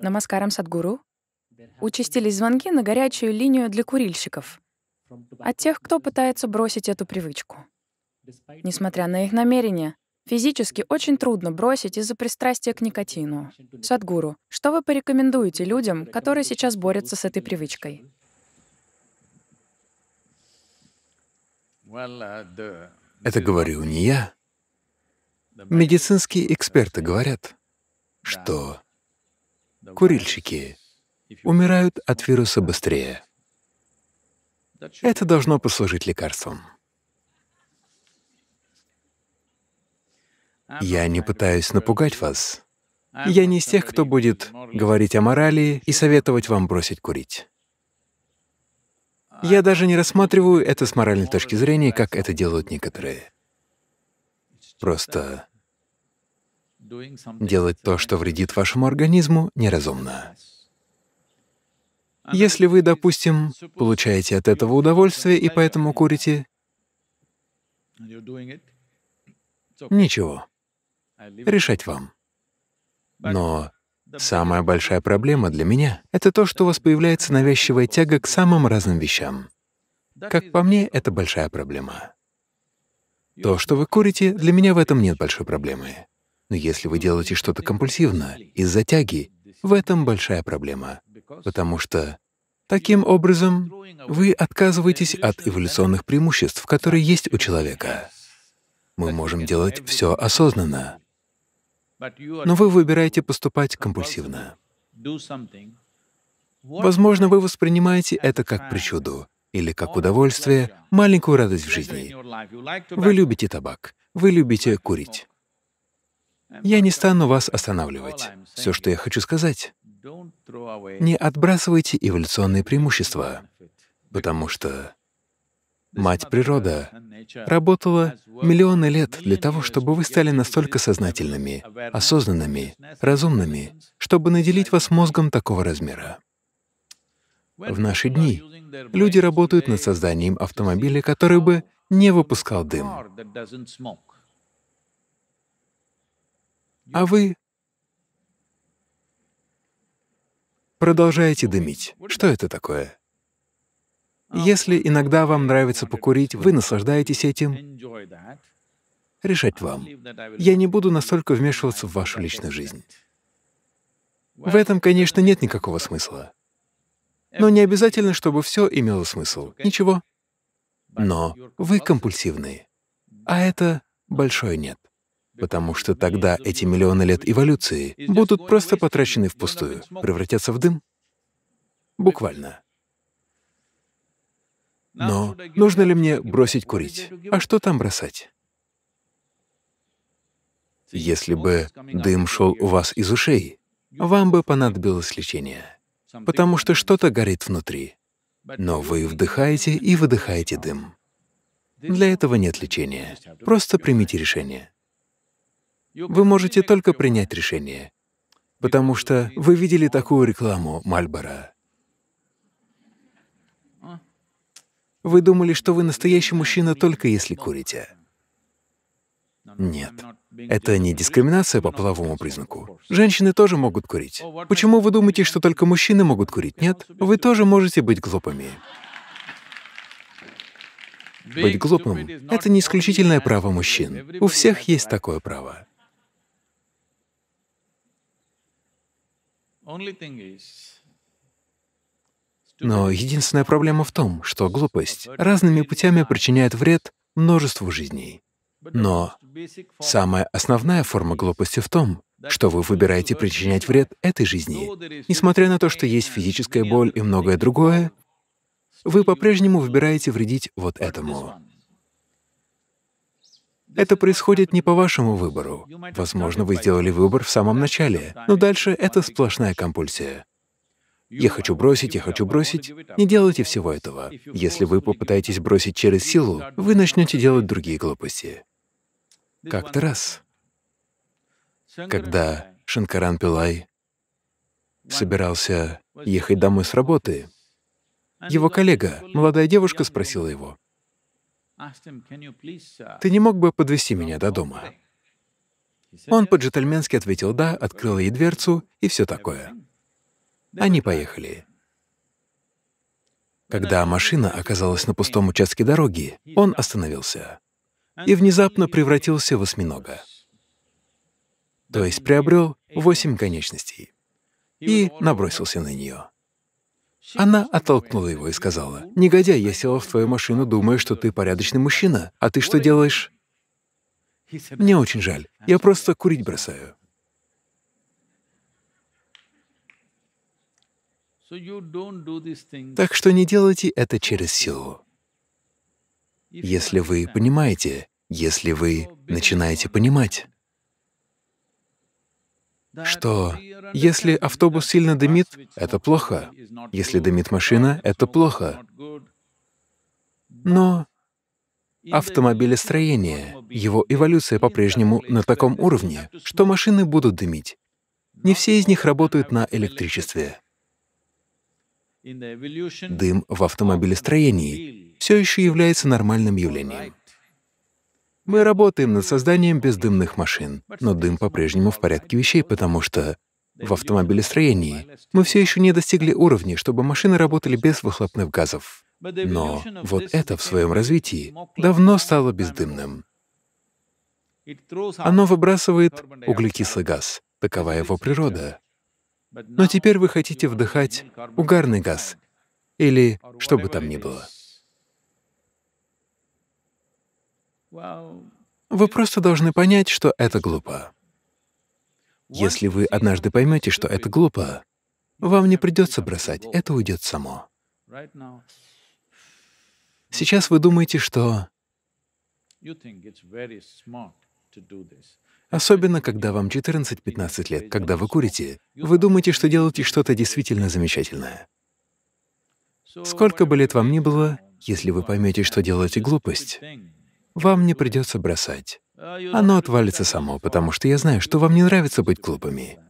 Намаскарам, Садгуру. Участились звонки на горячую линию для курильщиков от тех, кто пытается бросить эту привычку. Несмотря на их намерения, физически очень трудно бросить из-за пристрастия к никотину. Садгуру, что вы порекомендуете людям, которые сейчас борются с этой привычкой? Uh, Это говорю не я. Медицинские эксперты говорят, что курильщики умирают от вируса быстрее. Это должно послужить лекарством. Я не пытаюсь напугать вас. Я не из тех, кто будет говорить о морали и советовать вам бросить курить. Я даже не рассматриваю это с моральной точки зрения, как это делают некоторые. Просто Делать то, что вредит вашему организму, неразумно. Если вы, допустим, получаете от этого удовольствие и поэтому курите, ничего, решать вам. Но самая большая проблема для меня — это то, что у вас появляется навязчивая тяга к самым разным вещам. Как по мне, это большая проблема. То, что вы курите, для меня в этом нет большой проблемы. Но если вы делаете что-то компульсивно, из-за тяги, в этом большая проблема, потому что таким образом вы отказываетесь от эволюционных преимуществ, которые есть у человека. Мы можем делать все осознанно, но вы выбираете поступать компульсивно. Возможно, вы воспринимаете это как причуду или как удовольствие, маленькую радость в жизни. Вы любите табак, вы любите курить. Я не стану вас останавливать. Все, что я хочу сказать, не отбрасывайте эволюционные преимущества, потому что мать природа работала миллионы лет для того, чтобы вы стали настолько сознательными, осознанными, разумными, чтобы наделить вас мозгом такого размера. В наши дни люди работают над созданием автомобиля, который бы не выпускал дым а вы продолжаете дымить. Что это такое? Если иногда вам нравится покурить, вы наслаждаетесь этим, решать вам. Я не буду настолько вмешиваться в вашу личную жизнь. В этом, конечно, нет никакого смысла. Но не обязательно, чтобы все имело смысл. Ничего. Но вы компульсивные, а это большое нет потому что тогда эти миллионы лет эволюции будут просто потрачены впустую, превратятся в дым. Буквально. Но нужно ли мне бросить курить? А что там бросать? Если бы дым шел у вас из ушей, вам бы понадобилось лечение, потому что что-то горит внутри. Но вы вдыхаете и выдыхаете дым. Для этого нет лечения. Просто примите решение. Вы можете только принять решение, потому что вы видели такую рекламу Мальбора. Вы думали, что вы настоящий мужчина только если курите. Нет. Это не дискриминация по половому признаку. Женщины тоже могут курить. Почему вы думаете, что только мужчины могут курить? Нет. Вы тоже можете быть глупыми. Быть глупым — это не исключительное право мужчин. У всех есть такое право. Но единственная проблема в том, что глупость разными путями причиняет вред множеству жизней. Но самая основная форма глупости в том, что вы выбираете причинять вред этой жизни. Несмотря на то, что есть физическая боль и многое другое, вы по-прежнему выбираете вредить вот этому. Это происходит не по вашему выбору. Возможно, вы сделали выбор в самом начале, но дальше это сплошная компульсия. «Я хочу бросить, я хочу бросить». Не делайте всего этого. Если вы попытаетесь бросить через силу, вы начнете делать другие глупости. Как-то раз, когда Шанкаран Пилай собирался ехать домой с работы, его коллега, молодая девушка, спросила его, Uh, «Ты не мог бы подвести меня до дома?» Он по-джентльменски ответил «да», открыл ей дверцу и все такое. Они поехали. Когда машина оказалась на пустом участке дороги, он остановился и внезапно превратился в осьминога. То есть приобрел восемь конечностей и набросился на нее. Она оттолкнула его и сказала, «Негодяй, я села в твою машину, думая, что ты порядочный мужчина, а ты что делаешь?» «Мне очень жаль. Я просто курить бросаю». Так что не делайте это через силу. Если вы понимаете, если вы начинаете понимать, что если автобус сильно дымит, это плохо. Если дымит машина, это плохо. Но автомобилестроение, его эволюция по-прежнему на таком уровне, что машины будут дымить. Не все из них работают на электричестве. Дым в автомобилестроении все еще является нормальным явлением. Мы работаем над созданием бездымных машин, но дым по-прежнему в порядке вещей, потому что в автомобилестроении мы все еще не достигли уровня, чтобы машины работали без выхлопных газов. Но вот это в своем развитии давно стало бездымным. Оно выбрасывает углекислый газ, такова его природа. Но теперь вы хотите вдыхать угарный газ или что бы там ни было. Вы просто должны понять, что это глупо. Если вы однажды поймете, что это глупо, вам не придется бросать, это уйдет само. Сейчас вы думаете, что... Особенно, когда вам 14-15 лет, когда вы курите, вы думаете, что делаете что-то действительно замечательное. Сколько бы лет вам ни было, если вы поймете, что делаете глупость, вам не придется бросать. А, Оно отвалится само, потому что я знаю, что вам не нравится быть глупыми.